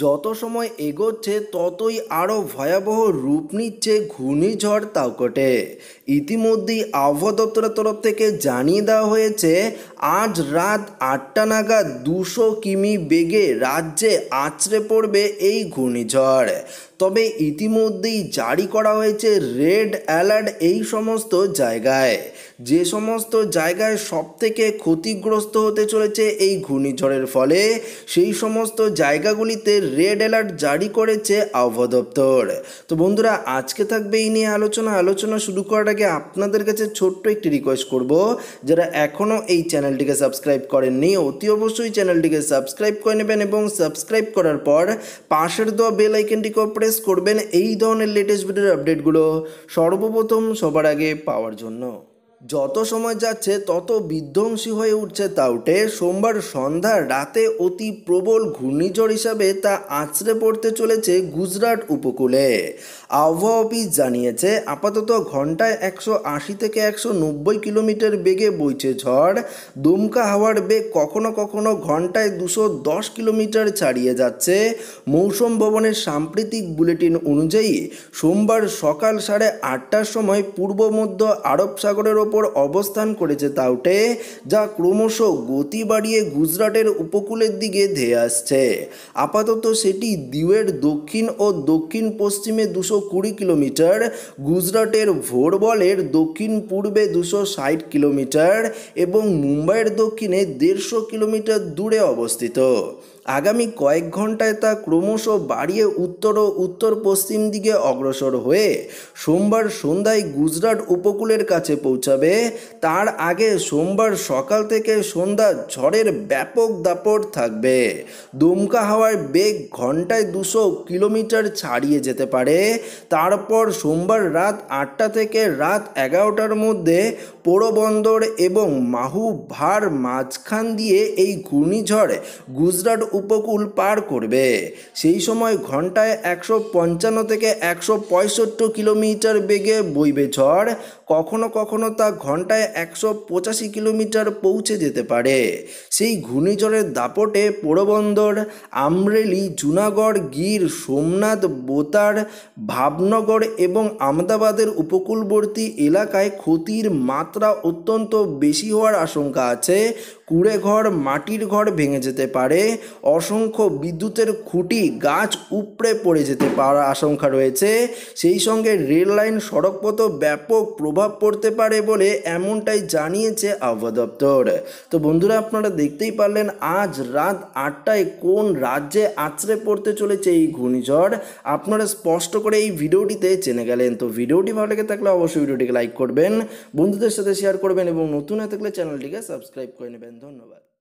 যত সময় এগোচ্ছে ততই আরও ভয়াবহ রূপ নিচ্ছে ঘূর্ণিঝড় তাওকটে ইতিমধ্যেই আবহাওয়া দপ্তরের তরফ থেকে জানিয়ে দেওয়া হয়েছে আজ রাত আটটা নাগাদ দুশো কিমি বেগে রাজ্যে আছড়ে পড়বে এই ঘূর্ণিঝড় তবে ইতিমধ্যেই জারি করা হয়েছে রেড অ্যালার্ট এই সমস্ত জায়গায় যে সমস্ত জায়গায় সবথেকে ক্ষতিগ্রস্ত হতে চলেছে এই ঘূর্ণিঝড়ের ফলে সেই সমস্ত জায়গাগুলিতে রেড অ্যালার্ট জারি করেছে আবহাওয়া দপ্তর তো বন্ধুরা আজকে থাকবে এই নিয়ে আলোচনা আলোচনা শুরু করার আগে আপনাদের কাছে ছোট্ট একটি রিকোয়েস্ট করব যারা এখনও এই চ্যানেল চ্যানেলটিকে সাবস্ক্রাইব করেননি অতি অবশ্যই চ্যানেলটিকে সাবস্ক্রাইব করে নেবেন এবং সাবস্ক্রাইব করার পর পাশের দেওয়া বেল আইকনটিকেও প্রেস করবেন এই ধরনের লেটেস্ট ভিডিওর আপডেটগুলো সর্বপ্রথম সবার আগে পাওয়ার জন্য যত সময় যাচ্ছে তত বিধ্বংসী হয়ে উঠছে তাউটে সোমবার সন্ধ্যা রাতে অতি প্রবল ঘূর্ণিঝড় হিসাবে তা আছড়ে পড়তে চলেছে গুজরাট উপকূলে আবহাওয়া অফিস জানিয়েছে আপাতত ঘন্টায় একশো আশি থেকে একশো নব্বই কিলোমিটার বেগে বইছে ঝড় দুমকা হাওয়ার বেগ কখনো কখনো ঘন্টায় দুশো দশ কিলোমিটার ছাড়িয়ে যাচ্ছে মৌসুম ভবনের সাম্প্রতিক বুলেটিন অনুযায়ী সোমবার সকাল সাড়ে আটটার সময় পূর্ব মধ্য আরব সাগরের ওপর ওপর অবস্থান করেছে তাউটে যা ক্রমশ গতি বাড়িয়ে গুজরাটের উপকূলের দিকে ধেয়ে আসছে আপাতত সেটি দিউয়ের দক্ষিণ ও দক্ষিণ পশ্চিমে দুশো কুড়ি কিলোমিটার গুজরাটের ভোরবলের দক্ষিণ পূর্বে দুশো ষাট কিলোমিটার এবং মুম্বাইয়ের দক্ষিণে দেড়শো কিলোমিটার দূরে অবস্থিত আগামী কয়েক ঘন্টায় তা ক্রমশ বাড়িয়ে উত্তর ও উত্তর পশ্চিম দিকে অগ্রসর হয়ে সোমবার সন্ধ্যায় গুজরাট উপকূলের কাছে পৌঁছাবে যাবে তার আগে সোমবার সকাল থেকে সন্ধ্যা ঝড়ের ব্যাপক দাপট থাকবে দুমকা হাওয়ার বেগ ঘন্টায় দুশো কিলোমিটার ছাড়িয়ে যেতে পারে তারপর সোমবার রাত আটটা থেকে রাত এগারোটার মধ্যে পোরবন্দর এবং মাহু ভার মাঝখান দিয়ে এই ঘূর্ণিঝড় গুজরাট উপকূল পার করবে সেই সময় ঘন্টায় একশো পঞ্চান্ন থেকে একশো পঁয়ষট্টি কিলোমিটার বেগে বইবে ঝড় কখনো কখনো তা ঘন্টায় একশো পঁচাশি কিলোমিটার পৌঁছে যেতে পারে সেই ঘূর্ণিঝড়ের দাপটে পোরবন্দর আমরেলি জুনাগড় গির সোমনাথ বোতার ভাবনগর এবং আমদাবাদের উপকূলবর্তী এলাকায় ক্ষতির মাত্রা অত্যন্ত বেশি হওয়ার আশঙ্কা আছে কুড়ে ঘর মাটির ঘর ভেঙে যেতে পারে অসংখ্য বিদ্যুতের খুঁটি গাছ উপড়ে পড়ে যেতে পারার আশঙ্কা রয়েছে সেই সঙ্গে রেল লাইন সড়কপথ ব্যাপক প্রভাব পড়তে পারে বলে করে এমনটাই জানিয়েছে আবহাওয়া দপ্তর তো বন্ধুরা আপনারা দেখতেই পারলেন আজ রাত আটটায় কোন রাজ্যে আছড়ে পড়তে চলেছে এই ঘূর্ণিঝড় আপনারা স্পষ্ট করে এই ভিডিওটিতে জেনে গেলেন তো ভিডিওটি ভালো লেগে থাকলে অবশ্যই ভিডিওটিকে লাইক করবেন বন্ধুদের সাথে শেয়ার করবেন এবং নতুন হয়ে থাকলে চ্যানেলটিকে সাবস্ক্রাইব করে নেবেন ধন্যবাদ